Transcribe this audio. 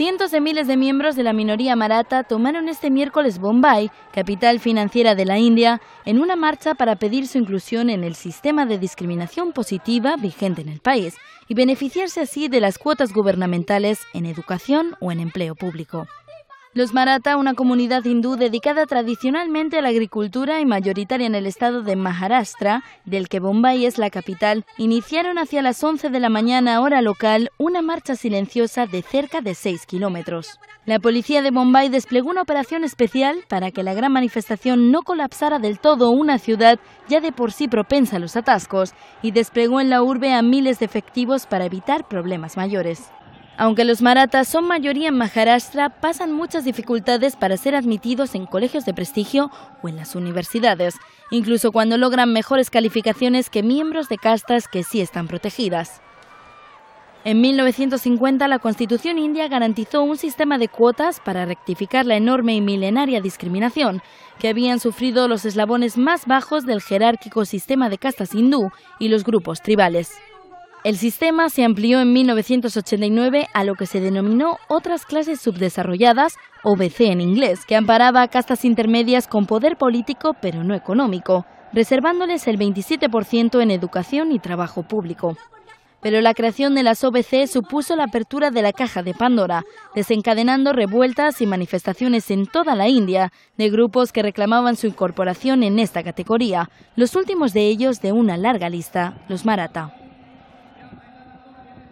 Cientos de miles de miembros de la minoría maratha tomaron este miércoles Bombay, capital financiera de la India, en una marcha para pedir su inclusión en el sistema de discriminación positiva vigente en el país y beneficiarse así de las cuotas gubernamentales en educación o en empleo público. Los Maratha, una comunidad hindú dedicada tradicionalmente a la agricultura y mayoritaria en el estado de Maharashtra, del que Bombay es la capital, iniciaron hacia las 11 de la mañana hora local una marcha silenciosa de cerca de 6 kilómetros. La policía de Bombay desplegó una operación especial para que la gran manifestación no colapsara del todo una ciudad ya de por sí propensa a los atascos y desplegó en la urbe a miles de efectivos para evitar problemas mayores. Aunque los maratas son mayoría en Maharashtra, pasan muchas dificultades para ser admitidos en colegios de prestigio o en las universidades, incluso cuando logran mejores calificaciones que miembros de castas que sí están protegidas. En 1950 la Constitución india garantizó un sistema de cuotas para rectificar la enorme y milenaria discriminación que habían sufrido los eslabones más bajos del jerárquico sistema de castas hindú y los grupos tribales. El sistema se amplió en 1989 a lo que se denominó otras clases subdesarrolladas, OBC en inglés, que amparaba a castas intermedias con poder político pero no económico, reservándoles el 27% en educación y trabajo público. Pero la creación de las OBC supuso la apertura de la caja de Pandora, desencadenando revueltas y manifestaciones en toda la India de grupos que reclamaban su incorporación en esta categoría, los últimos de ellos de una larga lista, los Maratha.